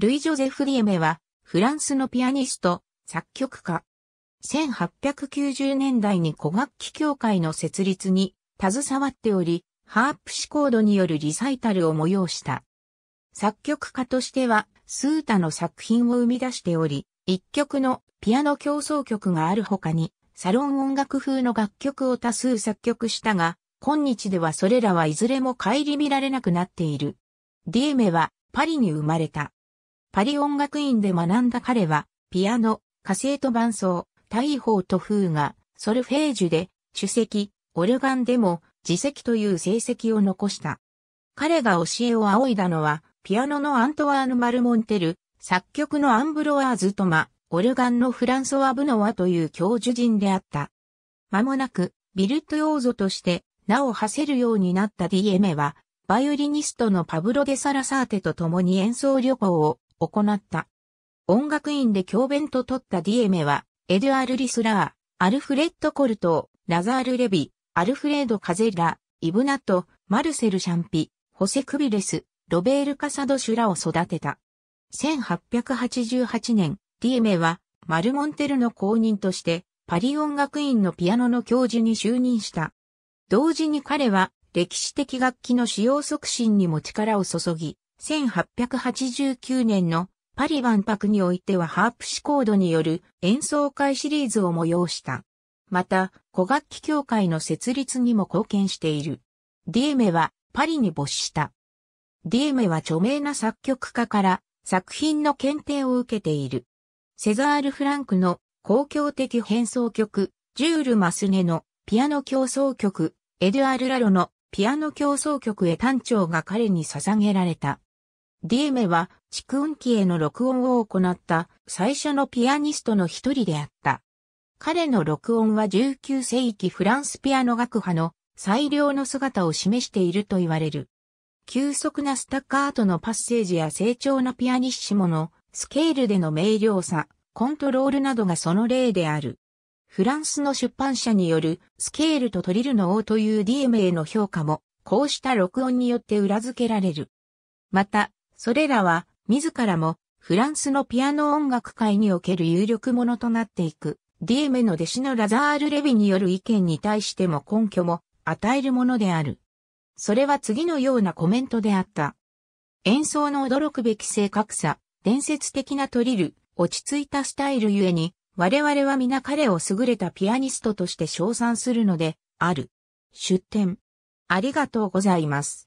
ルイ・ジョゼフ・ディエメは、フランスのピアニスト、作曲家。1890年代に古楽器協会の設立に携わっており、ハープシコードによるリサイタルを催した。作曲家としては、スータの作品を生み出しており、一曲のピアノ競争曲がある他に、サロン音楽風の楽曲を多数作曲したが、今日ではそれらはいずれも帰り見られなくなっている。ディエメはパリに生まれた。パリ音楽院で学んだ彼は、ピアノ、火星と伴奏、大砲と風が、ソルフェージュで、主席、オルガンでも、自席という成績を残した。彼が教えを仰いだのは、ピアノのアントワーヌ・マルモンテル、作曲のアンブロワーズ・トマ、オルガンのフランソワ・ブノワという教授人であった。間もなく、ビルトヨーゾとして名を馳せるようになったディエメは、バイオリニストのパブロ・デ・サラサーテと共に演奏旅行を行った。音楽院で教鞭と取ったディエメは、エドゥアール・リスラー、アルフレッド・コルトー、ラザール・レビ、アルフレード・カゼラ、イブナト、マルセル・シャンピ、ホセ・クビレス、ロベール・カサド・シュラを育てた。1888年、ディエメは、マルモンテルの公認として、パリ音楽院のピアノの教授に就任した。同時に彼は、歴史的楽器の使用促進にも力を注ぎ、1889年のパリ万博においてはハープシコードによる演奏会シリーズを催した。また、古楽器協会の設立にも貢献している。ディエメはパリに没した。ディエメは著名な作曲家から作品の検定を受けている。セザール・フランクの公共的変奏曲、ジュール・マスネのピアノ競争曲、エドゥアール・ラロのピアノ競争曲へ単調が彼に捧げられた。ディエメは、蓄音機への録音を行った最初のピアニストの一人であった。彼の録音は19世紀フランスピアノ学派の最良の姿を示していると言われる。急速なスタッカートのパッセージや成長なピアニッシモのスケールでの明瞭さ、コントロールなどがその例である。フランスの出版社によるスケールとトリルの王というディエメへの評価も、こうした録音によって裏付けられる。また、それらは、自らも、フランスのピアノ音楽界における有力者となっていく、ディエメの弟子のラザール・レビによる意見に対しても根拠も与えるものである。それは次のようなコメントであった。演奏の驚くべき正確さ、伝説的なトリル、落ち着いたスタイルゆえに、我々は皆彼を優れたピアニストとして称賛するので、ある。出展。ありがとうございます。